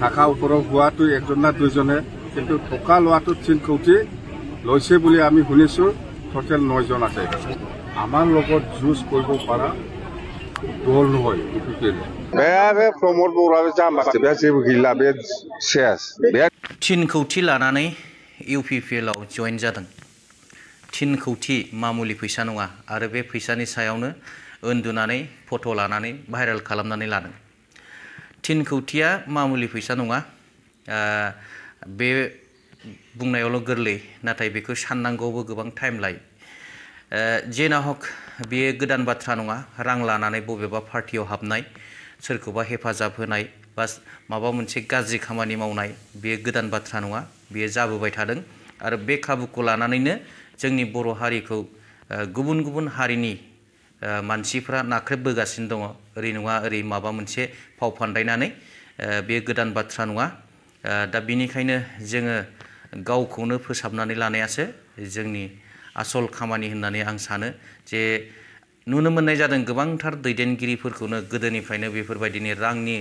থাকা ওপৰত হোৱাটো একজন না দুইজনে কিন্তু থকা লোৱাটো তিন কৌটি লৈছে বুলি আমি শুনিছোঁ টোটেল নজন আছে আমাৰ লগত যুঁজ কৰিব পৰা দল নহয় प्रमद बरा बे जाम्बासो बे जेबो गैला बे सेस बे थिन खौथि लानानै इउ पि पि एलआव जइन जादों थिन खौथि मामुलि फैसा नङा आरो बे फैसानि सायावनो उन्दुनानै फट' लानानै भाइरेल खालामनानै लादों तीन खौथिया मामुलि पैसा नङा बे बुंनायावल' गोरलै नाथाय बेखौ साननांगौबो गोबां टाइम लायो जेना हक बेयो गोदान बाथ्रा नङा रां लानानै बबेबा पार्टियाव हाबनाय सोरखौबा हेफाजाब होनाय बा माबा मोनसे गाज्रि खामानि मावनाय बेयो गोदान बाथ्रा नङा बेयो जाबोबाय थादों आरो बे खाबुखौ लानानैनो जोंनि बर' हारिखौ गुबुन गुबुन हारिनि मानसिफ्रा नाख्रेबबोगासिनो दङ ओरै नङा ओरै माबा मोनसे फाव फान्दायनानै बे गोदान बाथ्रा नङा दा बिनिखायनो जोङो गावखौनो फोसाबनानै लानायासो जोंनि आसल खामानि होननानै आं सानो जे नुनो मोननाय जादों गोबांथार दैदेनगिरिफोरखौनो गोदोनिफ्रायनो बेफोरबायदिनो रांनि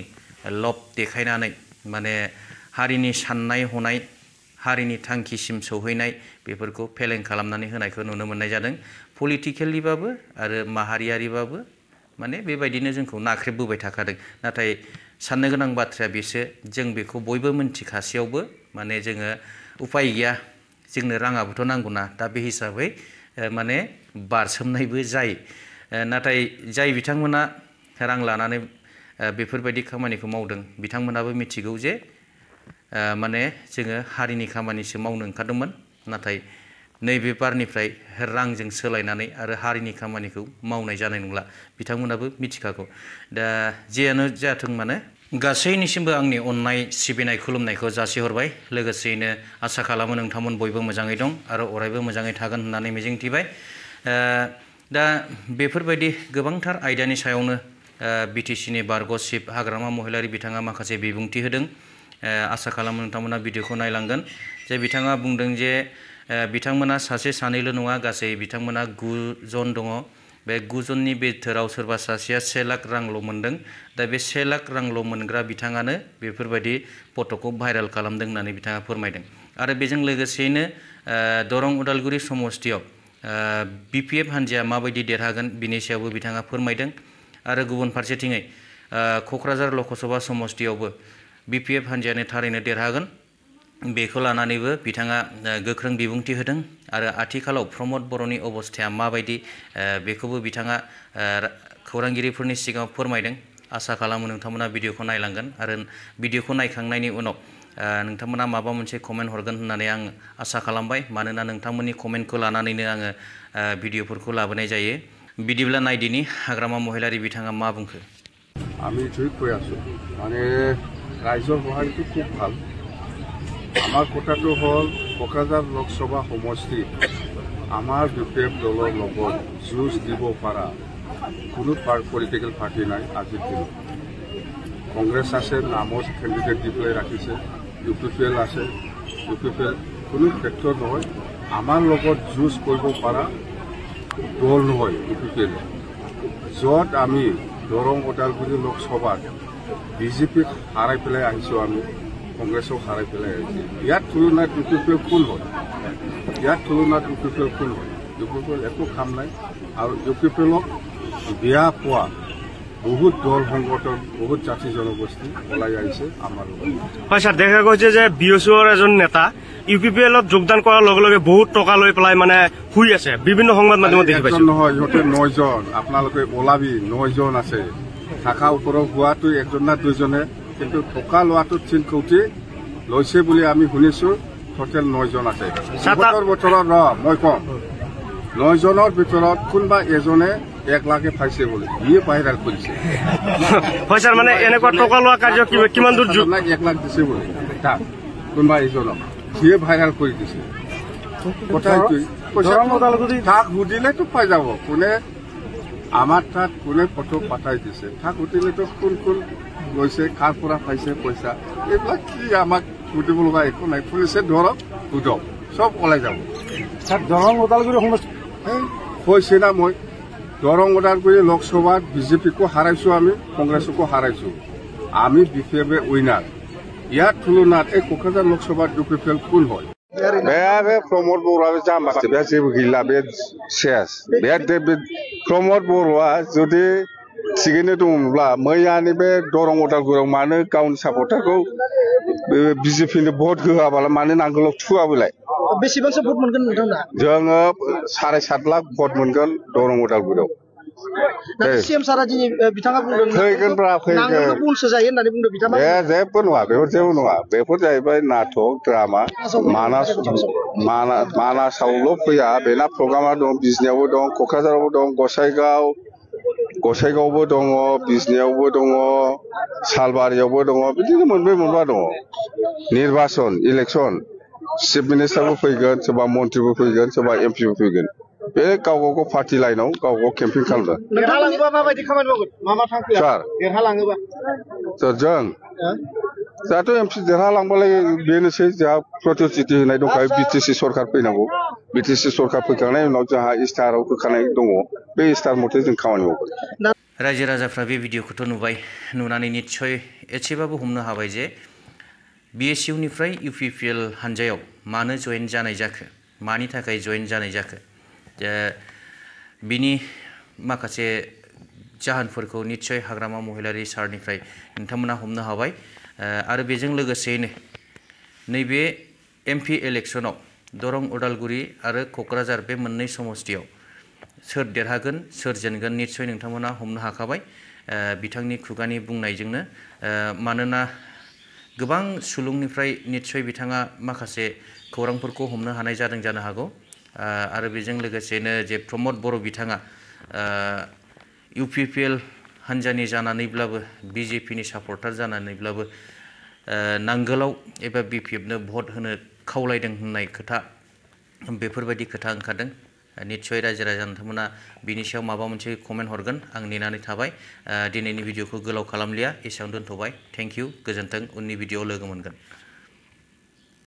लब देखायनानै माने हारिनि साननाय हनाय हारिनि थांखिसिम सौहैनाय बेफोरखौ फेलें खालामनानै नुनो मोननाय जादों पलिटिकेलिबाबो आरो माहारियारिबाबो माने बेबायदिनो जोंखौ नाख्रेबबोबाय थाखादों नाथाय साननो गोनां बाथ्राया बेसो जों बेखौ बयबो मिन्थिखासेयावबो माने जोङो उपाय गैया जोंनो राङाबोथ' नांगौना दा बे हिसाबै माने बारसोमनायबो जायो नाथाय जाय बिथांमोना रां लानानै बेफोरबायदि खामानिखौ मावदों बिथांमोनाबो मिथिगौ जे माने जोङो हारिनि खामानिसो मावनो ओंखारदोंमोन नाथाय नैबे बारनिफ्राय रांजों सोलायनानै आरो हारिनि खामानिखौ मावनाय जानाय नंला बिथांमोनाबो मिथिखागौ दा जेयानो जाथों मानो गासैनिसिमबो आंनि अननाय सिबिनाय खुलुमनायखौ जासिहरबाय लोगोसेयैनो आसा खालामो नोंथांमोन बयबो मोजाङै दं आरो अरायबो मोजाङै थागोन होननानै मिजिंथिबाय दा बेफोरबायदि गोबांथार आयदानि सायावनो बिटिसिनि बारग' शिब हाग्रामा महिलारि बिथाङा माखासे बिबुंथि होदों आसा खालामो नोंथांमोना भिडिअखौ नायलांगोन जे बिथाङा बुंदों जे बिथांमोना सासे सानैल' नङा गासै बिथांमोना गुजन दङ बे गुजननि बिथोराव सोरबा सासेया से लाख रांल' मोन्दों दा बे से लाख रांल' मोनग्रा बिथाङानो बेफोरबायदि फट'खौ भाइरेल खालामदों होननानै बिथाङा फोरमायदों आरो बेजों लोगोसेयैनो दरं उदालगुरि समस्तियाव बि पि एफ हान्जाया माबायदि देरहागोन बिनि सायावबो बिथाङा फोरमायदों आरो गुबुन फारसेथिङै Kokrajhar लकसभा समस्तियावबो BPF hanjani tharaina derhagan bekhu lananib bitanga gokhrang bibungti hodun ara atikalaw promot boroni obosthaya ma baidi bekhubu bitanga khourangiri phurni sigam phormaidun asa kalamu nungthamuna video khu nailangan ara video khu naikhangnaini unaw nungthamuna maba munche komen horgan hnane ang asa kalambai manana nungthamuni comment khu lananine ange video phurku labanai jaye bidibla naidini hagrama mohilari bitanga ma bungkhu ami chuk koyasu ane ৰাইজৰ সঁহাৰিটো খুব ভাল আমাৰ কথাটো হ'ল কোকাঝাৰ লোকসভা সমষ্টিত আমাৰ বিপ্লৱ দলৰ লগত যুঁজ দিব পৰা কোনো পলিটিকেল পাৰ্টি নাই আজিৰ দিনত কংগ্ৰেছ আছে নামৰ কেণ্ডিডেট দি পেলাই ৰাখিছে ইউ পি পি এল আছে ইউ পি পি এল কোনো ক্ষেত্ৰত নহয় আমাৰ লগত যুঁজ কৰিব পৰা দল নহয় ইউ পি পি এলে য'ত আমি দৰং ওদালগুৰি লোকসভাত বিজেপিক হারাই পেলাই আহিছো আমি কংগ্রেসক হারাই পেলাই আহিছি ইয়ার তুলনায় ইউপিপিএল কোন হল ইয়ার তুলনায় ইউপিপিএল কোন হল ইউপিপিএল একো কাম নাই আর ইউপিপিএলক বিয়া পোয়া বহুত দল সংগঠন বহুত জাতি জনগোষ্ঠী ওলাই আহিছে আমার হয় স্যার দেখা গেছে যে বিএসওর এজন নেতা ইউপিপিএলত যোগদান করার লগে লগে বহুত টকা লৈ পেলায় মানে শুই আছে বিভিন্ন সংবাদ মাধ্যম দেখি পাইছো নহয় ইহতে নয়জন আপনাদের ওলাবি নয়জন আছে থাকা উপৰ হোৱাটো একজন না দুজনে কিন্তু থকা লোৱাটো চিলকৌটি লৈছে বুলি আমি শুনিছো টোটেল নজন আছে সত্তৰ বছৰত ৰ মই কম নজনৰ ভিতৰত কোনোবা এজনে এক লাখে পাইছে বুলি ই ভাইৰাল কৰিছে মানে এনেকুৱা টকা লোৱা কাৰ্য কিমান দূৰ নাই এক লাখ দিছে বুলি কোনোবা এজনক সিয়ে ভাইৰাল কৰি দিছে কথাটো সুধিলেতো পাই যাব কোনে আমাৰ তাত কোনে পথক পঠাই দিছে থাক উঠিলেতো কোন কোন গৈছে কাৰ পৰা পাইছে পইচা এইবিলাক কি আমাক সুধিব লগা একো নাই পুলিচে ধৰক সুধক চব ওলাই যাব দৰং ওদালগুৰি হৈছে না মই দৰং ওদালগুৰি লোকসভাত বিজেপিকো হাৰাইছো আমি কংগ্ৰেছকো হাৰাইছো আমি বিশেষভাৱে উইনাৰ ইয়াৰ তুলনাত এই কোকৰাঝাৰ লোকসভাত দুপি ফেল কোন হয় बे बे प्रमद बर'आबो जाम्बासो बे जेबो गैला बे सेस बे प्रमद बर'आ जुदि थिगैनो दङब्ला मैयानि बे दरं उदालगुरियाव मानो गावनि सापर्टारखौ बिजेपिनो भट होआबाला मानो नांगोलाव थुआबोलाय बेसेबांसो भट मोनगोन नोंथांना जोङो साराय सात लाख भट मोनगोन दरं उदालगुरियाव Nasib sarajin bicara pun belum. Kau ikut berapa? Kau ikut. Nangku pun sejajar, nanti pun udah bicara. Ya, saya pun wah, saya pun wah. Saya pun jadi pun nato drama. Mana, mana, mana saulup ya, bena programa dong, bisnya udah dong, kokasar udah dong, gosai gau, gosai gau udah dong, bisnya udah dong, salbar ya udah dong. Ini mungkin mungkin mana dong? Nirwasan, election, sebenarnya saya pun ikut, sebab menteri pun ikut, sebab MP pun ikut. बे गाव गावखौ party लाइनाव गाव camping खालामदों देरहालाङोबा माबायदि खामानि मावगोन मा मा थांखिया सार देरहालाङोबा सार जाहाथ' एम पि देरहालांबालाय बेनोसै जोंहा प्रतिश्रुति होनाय दंखायो बि टि सि सरकार फैनांगौ बि टि सि सरकार फैखांनायनि उनाव जोंहा स्टाराव होखानाय दङ बे स्टार मथे जों खामानि मावगोन रायजो राजाफ्रा बे भिडिअखौथ' नुबाय नुनानै निस्सय एसेबाबो हमनो हाबाय जे बि एस बिएसइउनिफ्राय इउ पि पि एल हान्जायाव मानो जयेन जानाय जाखो मानि थाखाय जयेन जानाय जाखो बिनि माखासे जाहोनफोरखौ निच्चय हाग्रामा महिलारि सारनिफ्राय नोंथांमोना हमनो हाबाय आरो बेजों लोगोसेयैनो नैबे एम पि इलेक्सनाव दरं उदालगुरि आरो क'क्राझार बे मोननै समस्थियाव सोर देरहागोन सोर जेनगोन निच्चय नोंथांमोना हमनो हाखाबाय बिथांनि खुगानि बुंनायजोंनो मानोना गोबां सुलुंनिफ्राय निच्चय बिथाङा माखासे खौरांफोरखौ हमनो हानाय जादों जानो हागौ आरो जे प्रमद बर' बिथाङा इउ पि एल हान्जानि जानानैब्लाबो बि जे पिनि सापर्टार जानानैब्लाबो नांगोलाव एबा बि पि एफनो भट होनो खावलायदों होननाय खोथा बेफोरबायदि खोथा ओंखारदों निस्सय रायजो राजा नोंथांमोना बिनि सायाव माबा मोनसे कमेन्ट हरगोन आं नेनानै थाबाय दिनैनि भिडिअ'खौ गोलाव खालामलिया एसेयावनो दोन्थ'बाय थेंक इउ गोजोन्थों उननि भिडिअ'आव लोगो मोनगोन